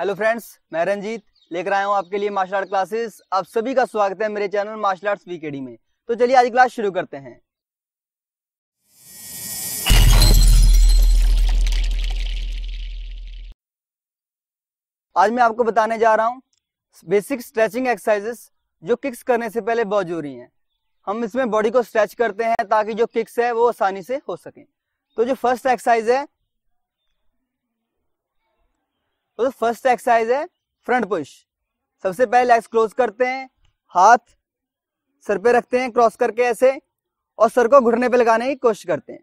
hello friends मैं रंजीत लेकर आया हूँ आपके लिए मार्शल आर्ट क्लासेस आप सभी का स्वागत है मेरे चैनल मार्शल आर्ट्स वीकेडी में तो चलिए आज क्लास शुरू करते हैं आज मैं आपको बताने जा रहा हूँ बेसिक स्ट्रेचिंग एक्सरसाइजेस जो किक्स करने से पहले बहुत जरूरी हैं हम इसमें बॉडी को स्ट्रेच करते हैं ताकि जो किक्स है वो आसानी से हो सके तो जो फर्स्ट एक्सरसाइज है तो, फर्स्ट एक्सरसाइज है फ्रंट पुश सबसे पहले लेग्स क्लोज करते हैं हाथ सर पे रखते हैं क्रॉस करके ऐसे और सर को घुटने पे लगाने की कोशिश करते हैं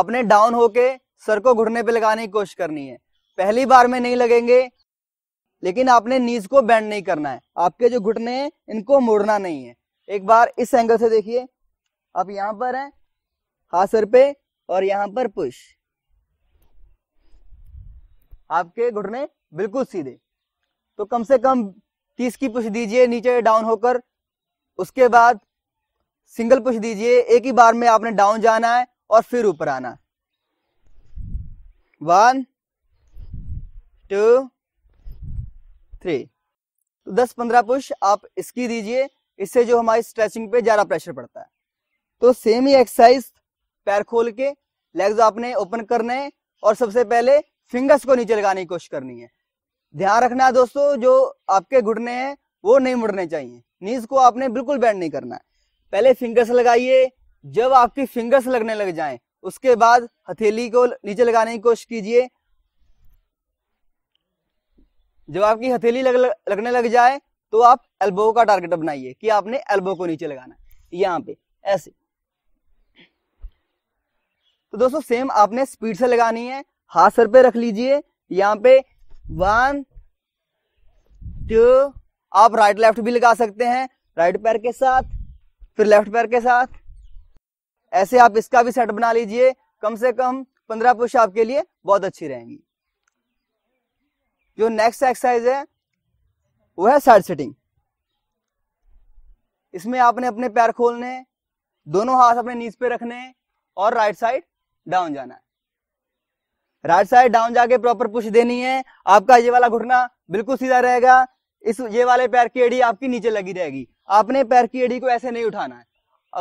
आपने डाउन होके सर को घुटने पे लगाने की कोशिश करनी है पहली बार में नहीं लगेंगे लेकिन आपने नीज को बैंड नहीं करना है आपके जो घुटने हैं इनको मोड़ना नहीं है एक बार इस एंगल से देखिए आप यहां पर हैं हाथ सर पे और यहां पर पुश आपके घुटने बिल्कुल सीधे तो कम से कम तीस की पुश दीजिए नीचे डाउन होकर उसके बाद सिंगल पुश दीजिए एक ही बार में आपने डाउन जाना है और फिर ऊपर आना वन टू थ्री तो दस पंद्रह पुश आप इसकी दीजिए इससे जो हमारी स्ट्रेचिंग पे ज़्यादा प्रेशर पड़ता है तो सेम ही एक्सरसाइज पैर खोल के लेग्स आपने ओपन करने हैं और सबसे पहले फिंगर्स को नीचे लगाने की कोशिश करनी है ध्यान रखना है दोस्तों जो आपके घुटने हैं वो नहीं मुड़ने चाहिए नीज को आपने बिल्कुल बैंड नहीं करना है पहले फिंगर्स लगाइए जब आपकी फिंगर्स लगने लग जाए उसके बाद हथेली को नीचे लगाने की कोशिश कीजिए जब आपकी हथेली लग, लगने लग जाए तो आप एल्बो का टारगेट बनाइए कि आपने एल्बो को नीचे लगाना है यहाँ पे ऐसे तो दोस्तों सेम आपने स्पीड से लगानी है हाथ सर पे रख लीजिए यहाँ पे वन टू आप राइट लेफ्ट भी लगा सकते हैं राइट पैर के साथ फिर लेफ्ट पैर के साथ ऐसे आप इसका भी सेट बना लीजिए कम से कम पंद्रह पुश आपके लिए बहुत अच्छी रहेंगी जो नेक्स्ट एक्सरसाइज है वो है साइड सेटिंग इसमें आपने अपने पैर खोलने दोनों हाथ अपने नीच पे रखने और राइट साइड डाउन जाना है राइट साइड डाउन जाके प्रॉपर पुश देनी है आपका ये वाला घुटना बिल्कुल सीधा रहेगा इस ये वाले पैर की एड़ी आपकी नीचे लगी रहेगी आपने पैर की एड़ी को ऐसे नहीं उठाना है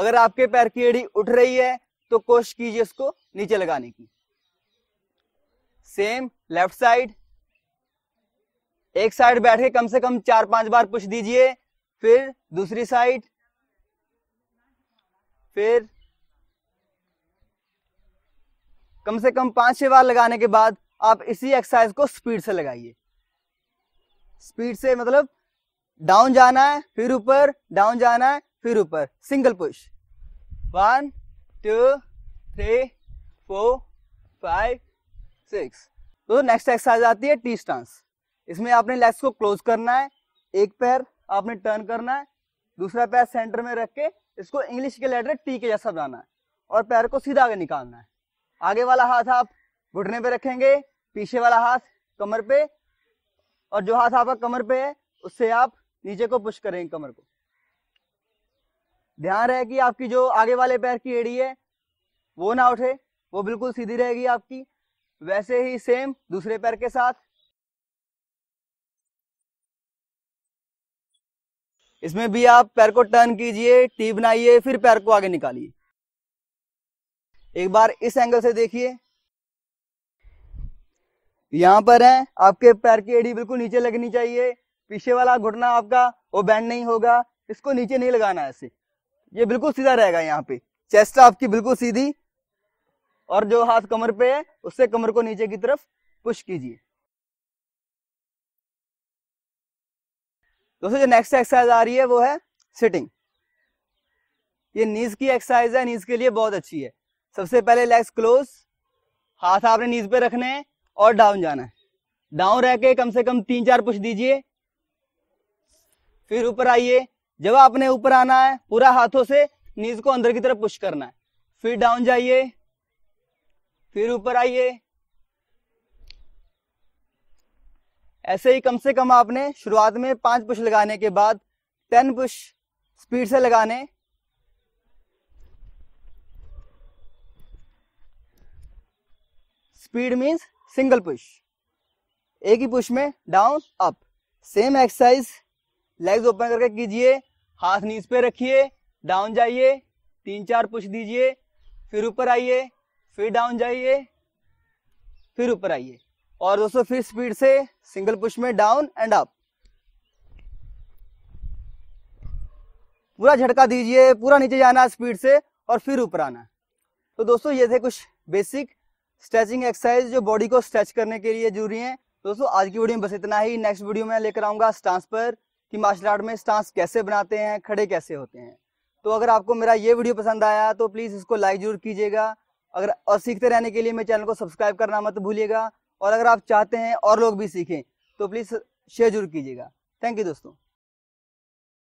अगर आपके पैर की एड़ी उठ रही है तो कोशिश कीजिए उसको नीचे लगाने की सेम लेफ्ट साइड एक साइड बैठ के कम से कम चार पांच बार पुश दीजिए फिर दूसरी साइड फिर कम से कम पांच छह बार लगाने के बाद आप इसी एक्सरसाइज को स्पीड से लगाइए स्पीड से मतलब डाउन जाना है फिर ऊपर डाउन जाना है फिर ऊपर single push one two three four five six तो नेक्स्ट एक्सरसाइज आती है टी स्टांस इसमें आपने लेग्स को क्लोज करना है एक पैर आपने टर्न करना है दूसरा पैर सेंटर में रख के इसको इंग्लिश के लेटर टी के जैसा बनाना है और पैर को सीधा आगे निकालना है आगे वाला हाथ आप घुटने पे रखेंगे पीछे वाला हाथ कमर पे और जो हाथ आपका कमर पे है उससे आप नीचे को पुश करेंगे कमर को ध्यान रहे कि आपकी जो आगे वाले पैर की एड़ी है वो ना उठे वो बिल्कुल सीधी रहेगी आपकी वैसे ही सेम दूसरे पैर के साथ इसमें भी आप पैर को टर्न कीजिए टी बनाइए फिर पैर को आगे निकालिए एक बार इस एंगल से देखिए यहां पर है आपके पैर की एड़ी बिल्कुल नीचे लगनी चाहिए पीछे वाला घुटना आपका वो बैंड नहीं होगा इसको नीचे नहीं लगाना ऐसे ये बिल्कुल सीधा रहेगा यहाँ पे चेस्ट आपकी बिल्कुल सीधी और जो हाथ कमर पे है उससे कमर को नीचे की तरफ पुश कीजिए दोस्तों जो नेक्स्ट एक्सरसाइज आ रही है वो है सिटिंग ये नीज की एक्सरसाइज है नीज के लिए बहुत अच्छी है सबसे पहले लेग्स क्लोज हाथ आपने नीज पे रखने और डाउन जाना है डाउन रह के कम से कम तीन चार पुश दीजिए फिर ऊपर आइए जब आपने ऊपर आना है पूरा हाथों से नीज को अंदर की तरफ पुश करना है फिर डाउन जाइए फिर ऊपर आइए ऐसे ही कम से कम आपने शुरुआत में पांच पुश लगाने के बाद टेन पुश स्पीड से लगाने स्पीड मीन्स सिंगल पुश एक ही पुश में down up same exercise legs open करके कीजिए हाथ नीज पे रखिए डाउन जाइए तीन चार पुश दीजिए फिर ऊपर आइए फिर डाउन जाइए फिर ऊपर आइए और दोस्तों फिर स्पीड से सिंगल पुश में डाउन एंड अप पूरा झटका दीजिए पूरा नीचे जाना स्पीड से और फिर ऊपर आना तो दोस्तों ये थे कुछ बेसिक स्ट्रेचिंग एक्सरसाइज जो बॉडी को स्ट्रेच करने के लिए जरूरी है दोस्तों आज की वीडियो में बस इतना ही नेक्स्ट वीडियो में लेकर आऊंगा स्टांस पर कि मार्शल आर्ट में स्टांस कैसे बनाते हैं खड़े कैसे होते हैं तो अगर आपको मेरा ये वीडियो पसंद आया तो प्लीज़ इसको लाइक जरूर कीजिएगा अगर और सीखते रहने के लिए मेरे चैनल को सब्सक्राइब करना मत भूलिएगा और अगर आप चाहते हैं और लोग भी सीखें तो प्लीज़ शेयर जरूर कीजिएगा थैंक यू दोस्तों